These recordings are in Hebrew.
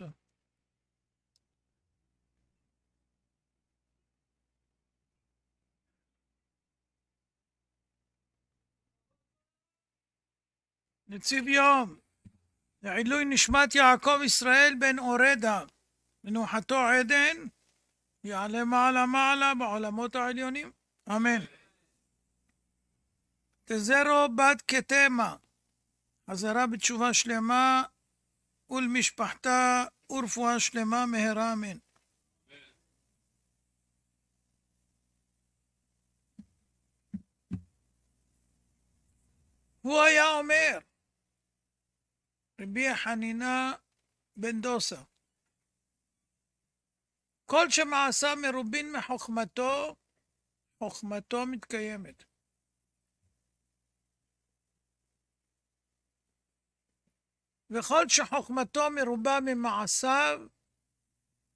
בבקשה. נציב יום לעילוי נשמת יעקב ישראל בן אורדה, מנוחתו עדן, יעלה מעלה מעלה בעולמות העליונים. אמן. תזרו בת כתמה, חזרה בתשובה שלמה ולמשפחתה ורפואה שלמה מהרה אמן. הוא היה אומר, רבי חנינה בן דוסה, כל שמעשה מרובין מחוכמתו, חוכמתו מתקיימת. וכל שחוכמתו מרובה ממעשיו,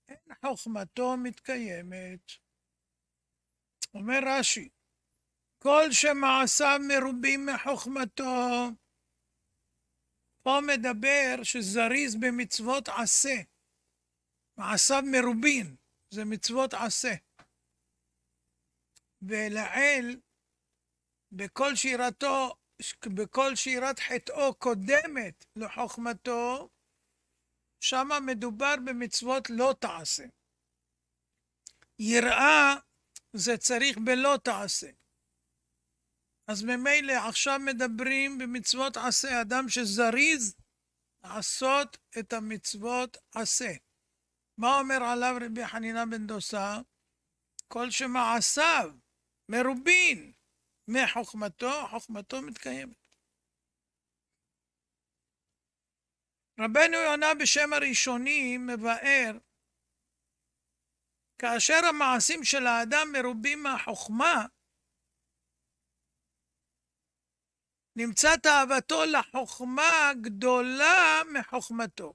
אין חוכמתו מתקיימת. אומר רש"י, כל שמעשיו מרובים מחוכמתו, פה מדבר שזריז במצוות עשה. מעשיו מרובין, זה מצוות עשה. ולעיל, בכל שירתו בכל שירת חטאו קודמת לחוכמתו, שמה מדובר במצוות לא תעשה. יראה זה צריך בלא תעשה. אז ממילא עכשיו מדברים במצוות עשה, אדם שזריז לעשות את המצוות עשה. מה אומר עליו רבי חנינה בן דוסה? כל שמעשיו מרובין מחוכמתו, חוכמתו מתקיימת. רבנו יונה בשם הראשונים מבאר כאשר המעשים של האדם מרובים מהחוכמה, נמצא תאוותו לחוכמה גדולה מחוכמתו.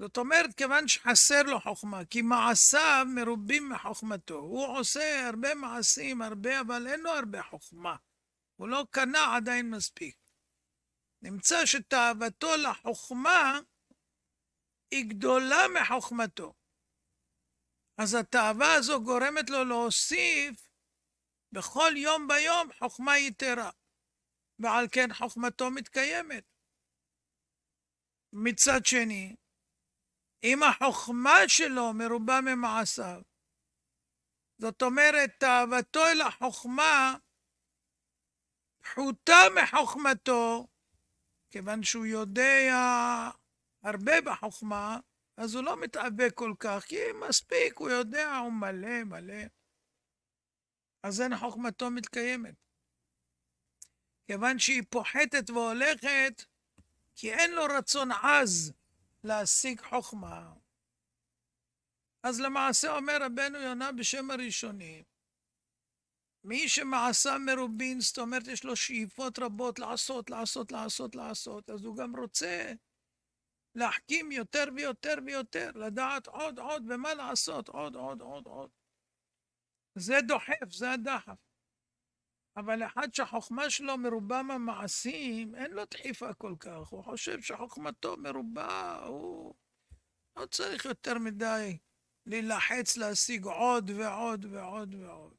זאת אומרת, כיוון שחסר לו חוכמה, כי מעשיו מרובים מחוכמתו. הוא עושה הרבה מעשים, הרבה, אבל אין לו הרבה חוכמה. הוא לא קנה עדיין מספיק. נמצא שתאוותו לחוכמה היא גדולה מחוכמתו. אז התאווה הזו גורמת לו להוסיף בכל יום ביום חוכמה יתרה, ועל כן חוכמתו מתקיימת. מצד שני, אם החוכמה שלו מרובה ממעשיו. זאת אומרת, תאוותו אל החוכמה פחותה מחוכמתו, כיוון שהוא יודע הרבה בחוכמה, אז הוא לא מתאבק כל כך, כי מספיק, הוא יודע, הוא מלא, מלא. אז אין חוכמתו מתקיימת. כיוון שהיא פוחתת והולכת, כי אין לו רצון עז להשיג חוכמה. אז למעשה אומר רבנו יונה בשם הראשונים, מי שמעשה מרובין, זאת אומרת יש לו שאיפות רבות לעשות, לעשות, לעשות, לעשות, אז הוא גם רוצה להחכים יותר ויותר ויותר, לדעת עוד, עוד, ומה לעשות, עוד, עוד, עוד, עוד. זה דוחף, זה הדחף. אבל אחד שהחוכמה שלו מרובה מהמעשים, אין לו דחיפה כל כך. הוא חושב שחוכמתו מרובה, הוא לא צריך יותר מדי להילחץ להשיג עוד ועוד ועוד ועוד.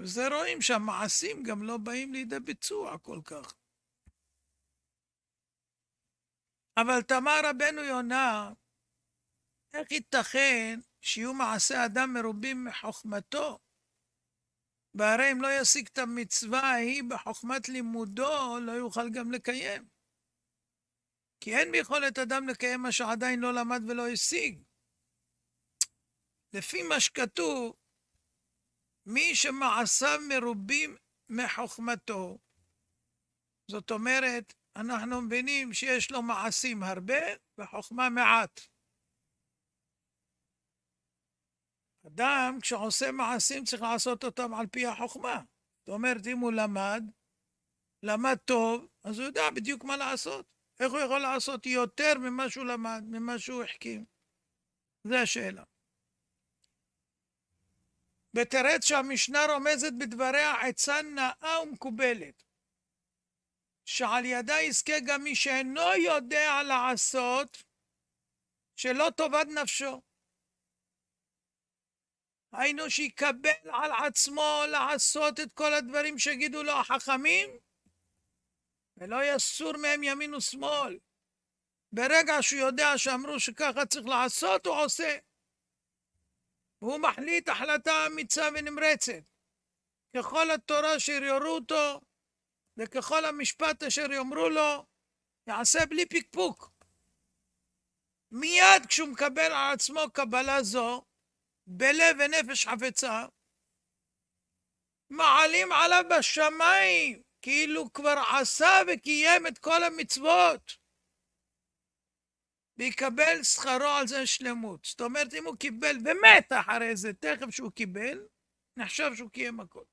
וזה רואים שהמעשים גם לא באים לידי ביצוע כל כך. אבל תמר רבנו יונה, איך ייתכן שיהיו מעשי אדם מרובים מחוכמתו? והרי אם לא ישיג את המצווה ההיא בחוכמת לימודו, לא יוכל גם לקיים. כי אין ביכולת אדם לקיים מה שעדיין לא למד ולא השיג. לפי מה שכתוב, מי שמעשיו מרובים מחוכמתו, זאת אומרת, אנחנו מבינים שיש לו מעשים הרבה וחוכמה מעט. אדם, כשעושה מעשים, צריך לעשות אותם על פי החוכמה. זאת אומרת, אם הוא למד, למד טוב, אז הוא יודע בדיוק מה לעשות. איך הוא יכול לעשות יותר ממה שהוא למד, ממה שהוא החכים? זו השאלה. ותראה שהמשנה רומזת בדבריה עצה נאה ומקובלת, שעל ידה יזכה גם מי שאינו יודע לעשות, שלא טובת נפשו. היינו שיקבל על עצמו לעשות את כל הדברים שיגידו לו החכמים, ולא יסור מהם ימין ושמאל. ברגע שהוא יודע שאמרו שככה צריך לעשות, הוא עושה. והוא מחליט החלטה אמיצה ונמרצת. ככל התורה אשר יורו אותו, וככל המשפט אשר יאמרו לו, יעשה בלי פקפוק. מיד כשהוא מקבל על עצמו קבלה זו, בלב ונפש חפצה, מעלים עליו בשמיים, כאילו כבר עשה וקיים את כל המצוות, ויקבל שכרו על זה שלמות. זאת אומרת, אם הוא קיבל ומת אחרי זה, תכף שהוא קיבל, נחשב שהוא קיים הכל.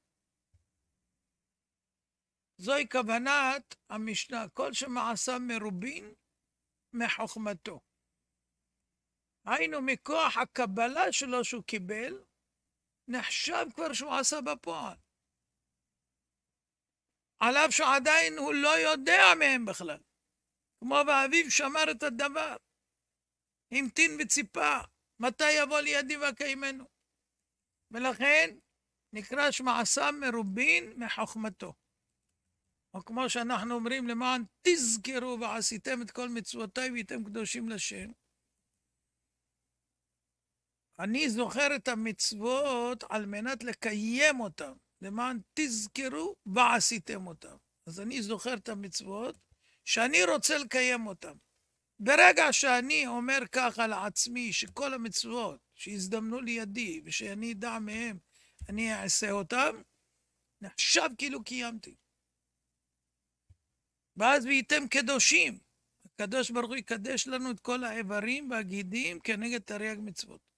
זוהי כוונת המשנה, כל שמעשה מרובין מחוכמתו. היינו, מכוח הקבלה שלו שהוא קיבל, נחשב כבר שהוא עשה בפועל. עליו שעדיין הוא לא יודע מהם בכלל. כמו ואביו שמר את הדבר. המתין וציפה, מתי יבוא לידי ואקיימנו. ולכן נקרא שמעשיו מרובין מחוכמתו. או כמו שאנחנו אומרים למען תזכרו ועשיתם את כל מצוותיי והייתם קדושים לשם. אני זוכר את המצוות על מנת לקיים אותן, למען תזכרו ועשיתם אותן. אז אני זוכר את המצוות שאני רוצה לקיים אותן. ברגע שאני אומר ככה לעצמי, שכל המצוות שהזדמנו לידי ושאני אדע מהן, אני אעשה אותן, נחשב כאילו קיימתי. ואז והייתם קדושים. הקדוש ברוך הוא יקדש לנו את כל האיברים והגידים כנגד תרי"ג מצוות.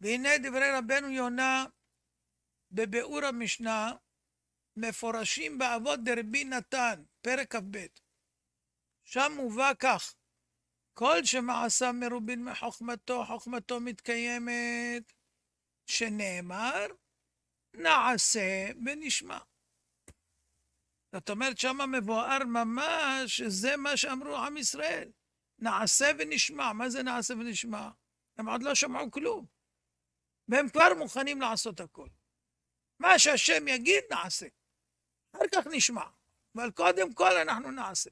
והנה דברי רבנו יונה בביאור המשנה מפורשים באבות דרבי נתן, פרק כ"ב. שם מובא כך: כל שמעשה מרובין מחוכמתו, חוכמתו מתקיימת, שנאמר, נעשה ונשמע. זאת אומרת, שמה מבואר ממש שזה מה שאמרו עם ישראל. נעשה ונשמע. מה זה נעשה ונשמע? הם עוד לא שמעו כלום. והם כבר מוכנים לעשות הכל. מה שהשם יגיד, נעשה. אחר כך נשמע, אבל קודם כל אנחנו נעשה.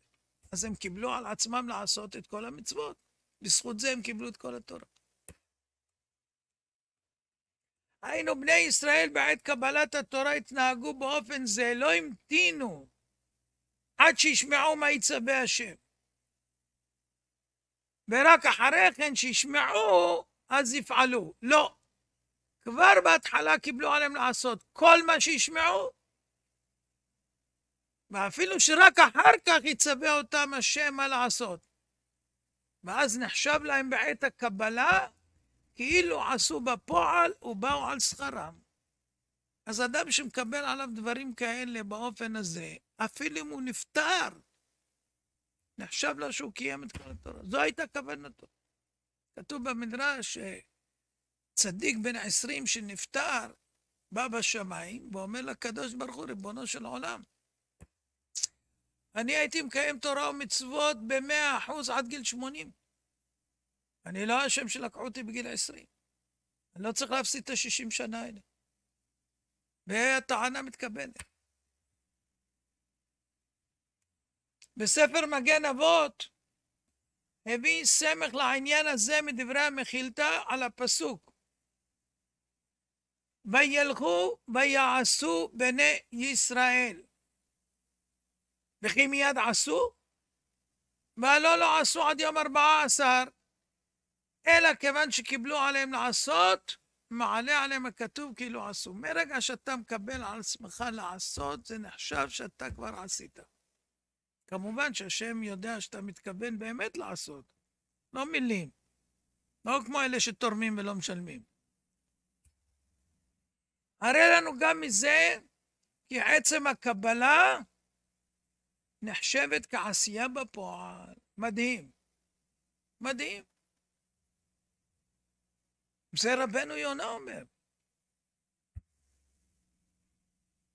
אז הם קיבלו על עצמם לעשות את כל המצוות. בזכות זה הם קיבלו את כל התורה. היינו בני ישראל בעת קבלת התורה התנהגו באופן זה, לא המתינו עד שישמעו מה יצווה השם. ורק אחרי כן שישמעו, אז יפעלו. לא. כבר בהתחלה קיבלו עליהם לעשות כל מה שישמעו, ואפילו שרק אחר כך יצווה אותם השם מה לעשות. ואז נחשב להם בעת הקבלה כאילו עשו בפועל ובאו על שכרם. אז אדם שמקבל עליו דברים כאלה באופן הזה, אפילו אם הוא נפטר, נחשב לו שהוא קיים את כל התורה. זו הייתה כוונתו. כתוב במדרש צדיק בן העשרים שנפטר, בא בשמיים ואומר לקדוש ברוך הוא, ריבונו של עולם, אני הייתי מקיים תורה ומצוות במאה אחוז עד גיל שמונים. אני לא אשם שלקחו אותי בגיל עשרים. אני לא צריך להפסיד את השישים שנה האלה. והטענה מתקבלת. בספר מגן אבות הביא סמך לעניין הזה מדברי המחילתא על הפסוק וילכו ויעשו בני ישראל. וכי מיד עשו? והלא לא עשו עד יום ארבעה עשר, אלא כיוון שקיבלו עליהם לעשות, מעלה עליהם הכתוב כאילו לא עשו. מרגע שאתה מקבל על עצמך לעשות, זה נחשב שאתה כבר עשית. כמובן שהשם יודע שאתה מתכוון באמת לעשות, לא מילים. לא כמו אלה שתורמים ולא משלמים. הרי לנו גם מזה כי עצם הקבלה נחשבת כעשייה בפועל. מדהים. מדהים. זה רבנו יונה אומר.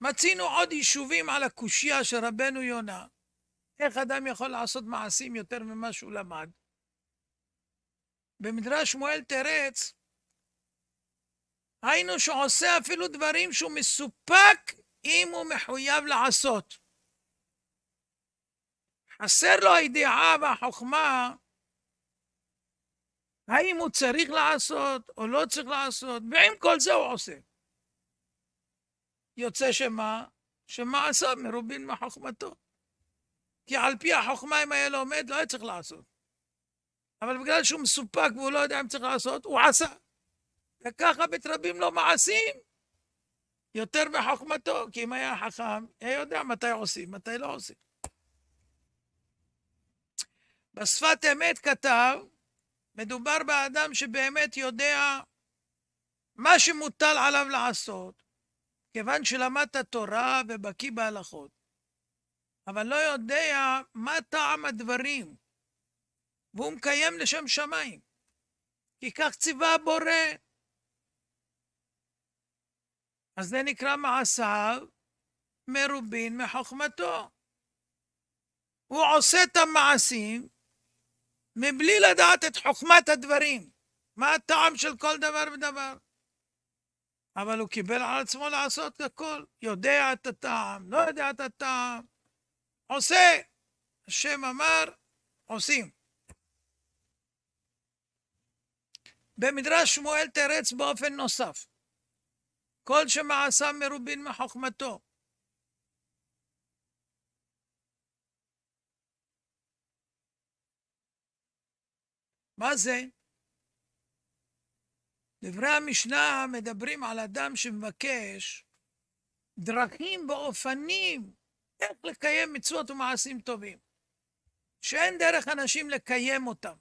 מצינו עוד יישובים על הקושייה של רבנו יונה. איך אדם יכול לעשות מעשים יותר ממה שהוא למד? במדרש שמואל תרץ, היינו שעושה אפילו דברים שהוא מסופק אם הוא מחויב לעשות. חסר לו הידיעה והחוכמה האם הוא צריך לעשות או לא צריך לעשות, ועם כל זה הוא עושה. יוצא שמה? שמה עשה מרובין מחוכמתו. כי על פי החוכמה, אם היה לומד, לא היה צריך לעשות. אבל בגלל שהוא מסופק והוא לא יודע אם צריך לעשות, הוא עשה. וככה מתרבים לו מעשים יותר בחוכמתו, כי אם היה חכם, היה יודע מתי עושים, מתי לא עושים. בשפת אמת כתב, מדובר באדם שבאמת יודע מה שמוטל עליו לעשות, כיוון שלמד את התורה ובקיא בהלכות, אבל לא יודע מה טעם הדברים, והוא מקיים לשם שמיים, כי כך ציווה הבורא. אז זה נקרא מעשיו מרובין מחוכמתו. הוא עושה את המעשים מבלי לדעת את חוכמת הדברים, מה הטעם של כל דבר ודבר. אבל הוא קיבל על עצמו לעשות הכל, יודע את הטעם, לא יודע את הטעם, עושה. השם אמר, עושים. במדרש שמואל תרץ באופן נוסף. כל שמעשה מרובין מחוכמתו. מה זה? דברי המשנה מדברים על אדם שמבקש דרכים ואופנים איך לקיים מצוות ומעשים טובים, שאין דרך אנשים לקיים אותם,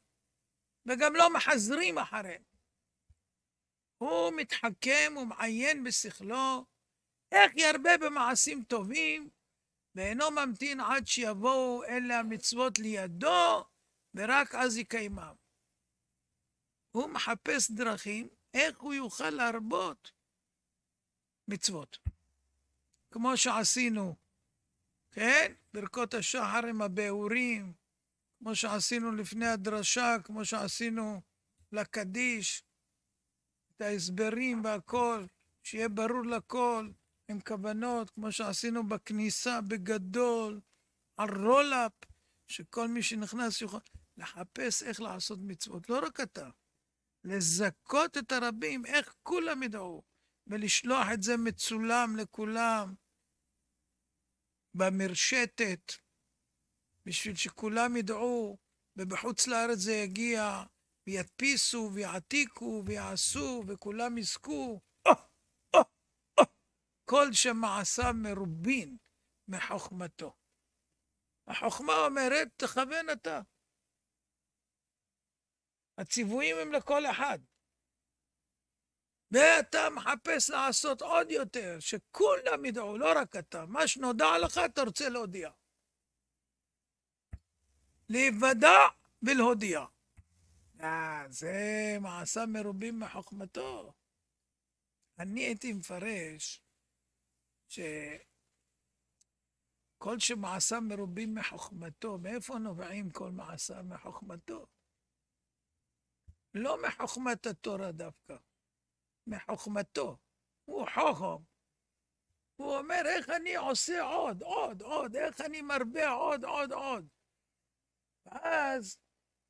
וגם לא מחזרים אחריהם. הוא מתחכם ומעיין בשכלו, איך ירבה במעשים טובים, ואינו ממתין עד שיבואו אלה המצוות לידו, ורק אז יקיימם. הוא מחפש דרכים איך הוא יוכל להרבות מצוות. כמו שעשינו, כן? ברכות השחר עם הבעורים, כמו שעשינו לפני הדרשה, כמו שעשינו לקדיש, ההסברים והכל, שיהיה ברור לכל, עם כוונות, כמו שעשינו בכניסה בגדול, על רולאפ, שכל מי שנכנס יוכל לחפש איך לעשות מצוות, לא רק אתה, לזכות את הרבים, איך כולם ידעו, ולשלוח את זה מצולם לכולם, במרשתת, בשביל שכולם ידעו, ובחוץ לארץ זה יגיע, וידפיסו ויעתיקו ויעשו וכולם יזכו. כל שמעשה מרובין מחוכמתו. החוכמה אומרת, תכוון אתה. הציוויים הם לכל אחד. ואתה מחפש לעשות עוד יותר, שכולם ידעו, לא רק אתה. מה שנודע לך, אתה רוצה להודיע. להיוודע ולהודיע. אה, זה מעשה מרובים מחוכמתו. אני הייתי מפרש שכל שמעשה מרובים מחוכמתו, מאיפה נובעים כל מעשה מחוכמתו? לא מחוכמת התורה דווקא, מחוכמתו. הוא חוכם. הוא אומר, איך אני עושה עוד, עוד, עוד, איך אני מרבה עוד, עוד, עוד. ואז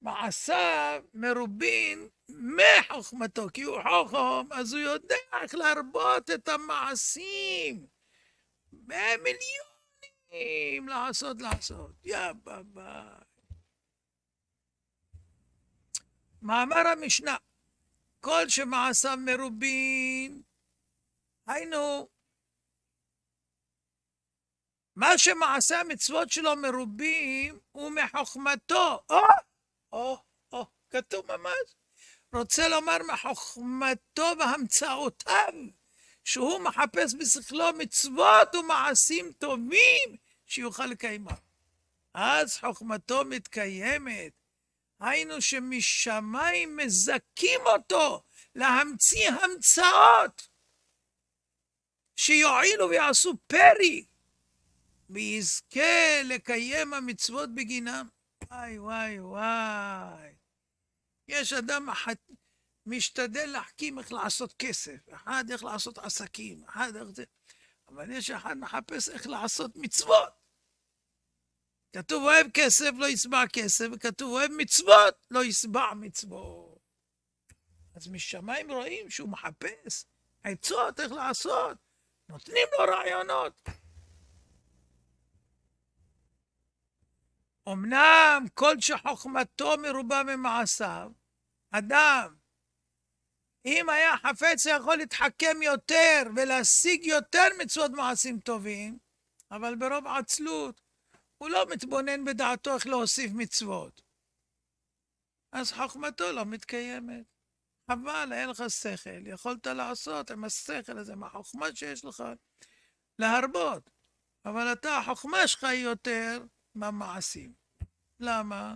מעשיו מרובין מחוכמתו, כי הוא חוכם, אז הוא יודע איך להרבות את המעשים. במיליונים לעשות לעשות. יא בבא. מאמר המשנה, כל שמעשיו מרובין, היינו, מה שמעשה המצוות שלו מרובים הוא מחוכמתו. או! או, או, כתוב ממש. רוצה לומר מחוכמתו והמצאותיו, שהוא מחפש בשכלו מצוות ומעשים טובים שיוכל לקיימם. אז חוכמתו מתקיימת. היינו שמשמיים מזכים אותו להמציא המצאות שיועילו ויעשו פרי, ויזכה לקיים המצוות בגינם. וואי, וואי, וואי. יש אדם אחת, משתדל להחכים איך לעשות כסף, אחד איך לעשות עסקים, אחד איך זה... אבל יש אחד מחפש איך לעשות מצוות. כתוב אוהב כסף, לא ישבע כסף, וכתוב אוהב מצוות, לא ישבע מצוות. אז משמיים רואים שהוא מחפש עצות איך לעשות, נותנים לו רעיונות. אמנם כל שחוכמתו מרובה ממעשיו, אדם, אם היה חפץ, היה יכול להתחכם יותר ולהשיג יותר מצוות מעשים טובים, אבל ברוב עצלות הוא לא מתבונן בדעתו איך להוסיף מצוות. אז חוכמתו לא מתקיימת. אבל אין לך שכל. יכולת לעשות עם השכל הזה, עם החוכמה שיש לך, להרבות. אבל אתה, החוכמה שלך היא יותר מהמעשים. למה?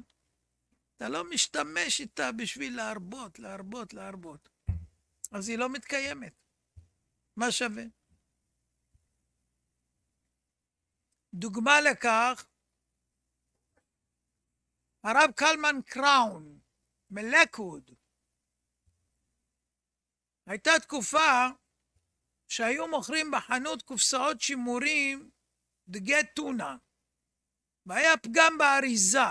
אתה לא משתמש איתה בשביל להרבות, להרבות, להרבות. אז היא לא מתקיימת. מה שווה? דוגמה לכך, הרב קלמן קראון מלקווד. הייתה תקופה שהיו מוכרים בחנות קופסאות שימורים דגי טונה. והיה פגם באריזה,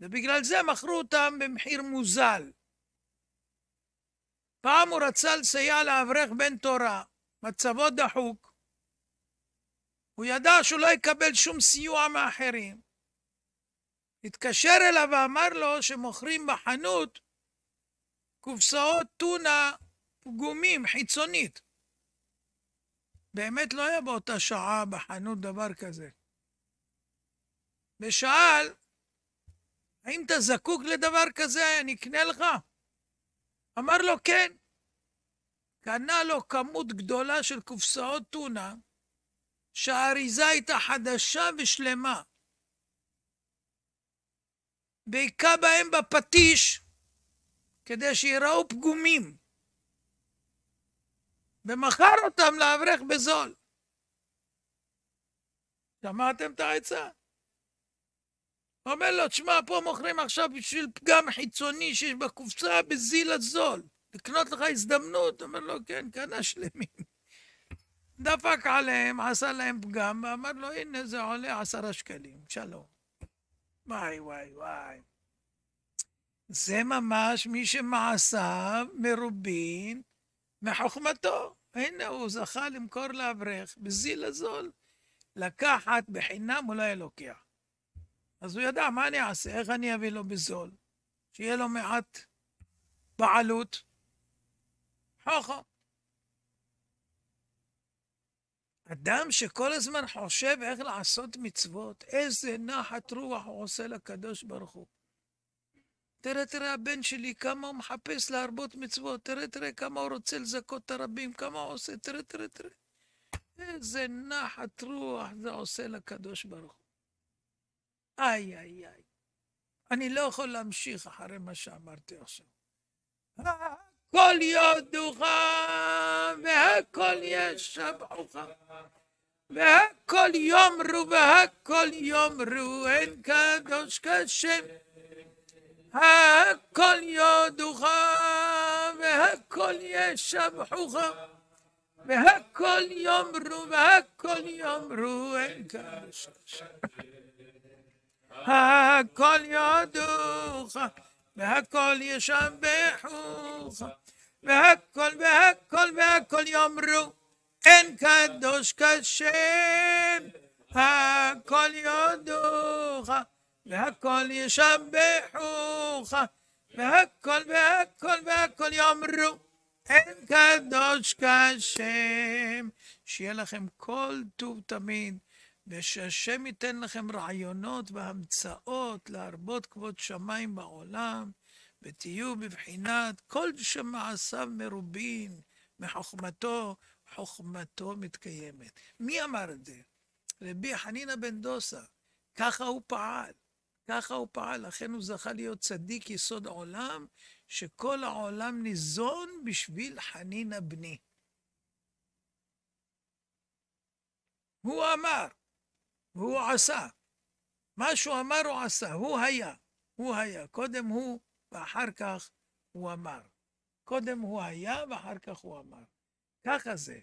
ובגלל זה מכרו אותם במחיר מוזל. פעם הוא רצה לסייע לאברך בן תורה, מצבו דחוק. הוא ידע שהוא לא יקבל שום סיוע מאחרים. התקשר אליו ואמר לו שמוכרים בחנות קופסאות טונה פגומים חיצונית. באמת לא היה באותה שעה בחנות דבר כזה. ושאל, האם אתה זקוק לדבר כזה, אני אקנה לך? אמר לו, כן. קנה לו כמות גדולה של קופסאות טונה, שהאריזה הייתה חדשה ושלמה. והיכה בהם בפטיש כדי שיראו פגומים, ומכר אותם לאברך בזול. שמעתם את העצה? אומר לו, תשמע, פה מוכרים עכשיו בשביל פגם חיצוני שיש בקופסה בזיל הזול. לקנות לך הזדמנות? אומר לו, כן, קנה שלמים. דפק עליהם, עשה להם פגם, ואמר לו, הנה זה עולה עשרה שקלים, שלום. וואי, וואי, וואי. זה ממש מי שמעשיו מרובין מחוכמתו. הנה הוא זכה למכור לאברך בזיל הזול, לקחת בחינם אולי לא לוקח. אז הוא ידע, מה אני אעשה? איך אני אביא לו בזול? שיהיה לו מעט בעלות. חוכו. אדם שכל הזמן חושב איך לעשות מצוות, איזה נחת רוח הוא עושה לקדוש ברוך הוא. תראה, תראה, הבן שלי, כמה הוא מחפש להרבות מצוות, תראה, תראה, כמה הוא רוצה לזכות את הרבים, כמה הוא עושה, תראה, תראה, תראה. איזה נחת רוח זה עושה לקדוש ברוך הוא. איי, איי, איי. אני לא יכול להמשיך אחרי מה שאמרתי עכשיו. הכל יודוך והכל ישבחוך. והכל יאמרו והכל יאמרו, אין קדוש כשם. הכל יודוך והכל ישבחוך. והכל יאמרו והכל יאמרו, אין קדוש כשם. הכל יודוך, והכל ישבחוך, והכל והכל והכל יאמרו, אין קדוש כשם, הכל יודוך, והכל ישבחוך, והכל והכל והכל יאמרו, אין קדוש כשם. שיהיה לכם כל טוב תמיד. ושהשם ייתן לכם רעיונות והמצאות להרבות כבוד שמיים בעולם, ותהיו בבחינת כל שמעשיו מרובין מחוכמתו, חוכמתו מתקיימת. מי אמר את זה? רבי חנינא בן דוסא. ככה הוא פעל. ככה הוא פעל, לכן הוא זכה להיות צדיק יסוד עולם, שכל העולם ניזון בשביל חנינא בני. הוא אמר, והוא עשה. מה שהוא אמר הוא עשה, הוא היה. הוא היה. קודם הוא ואחר כך הוא אמר. קודם הוא היה ואחר כך הוא אמר. ככה זה.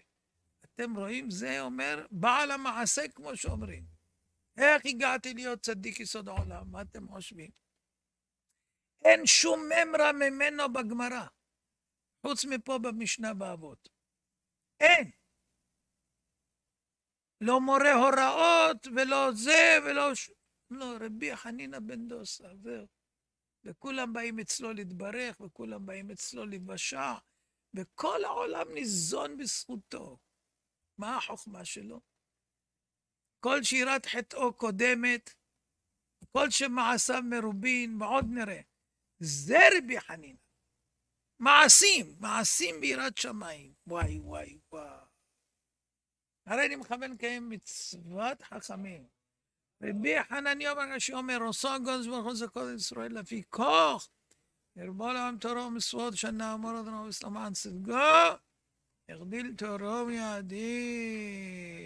אתם רואים? זה אומר בעל המעשה, כמו שאומרים. איך הגעתי להיות צדיק יסוד העולם? מה אתם חושבים? אין שום ממרה ממנו בגמרא, חוץ מפה במשנה באבות. אין. לא מורה הוראות, ולא זה, ולא... ש... לא, רבי חנינא בן דוסא, זהו. וכולם באים אצלו להתברך, וכולם באים אצלו להיוושע, וכל העולם ניזון בזכותו. מה החוכמה שלו? כל שירת חטאו קודמת, כל שמעשיו מרובין, ועוד נראה. זה רבי חנינא. מעשים, מעשים ביראת שמיים. וואי, וואי, וואי. הרי אני מכוון לקיים מצוות חכמים. רבי חנני אומר רש"י אומר, עושו הקדוש ברוך הוא זה ישראל לפי כוח. ירבו לעם תורו ומשואות שנה אמור אדנו וסלמן צדקו, ירדיל תורו מידי.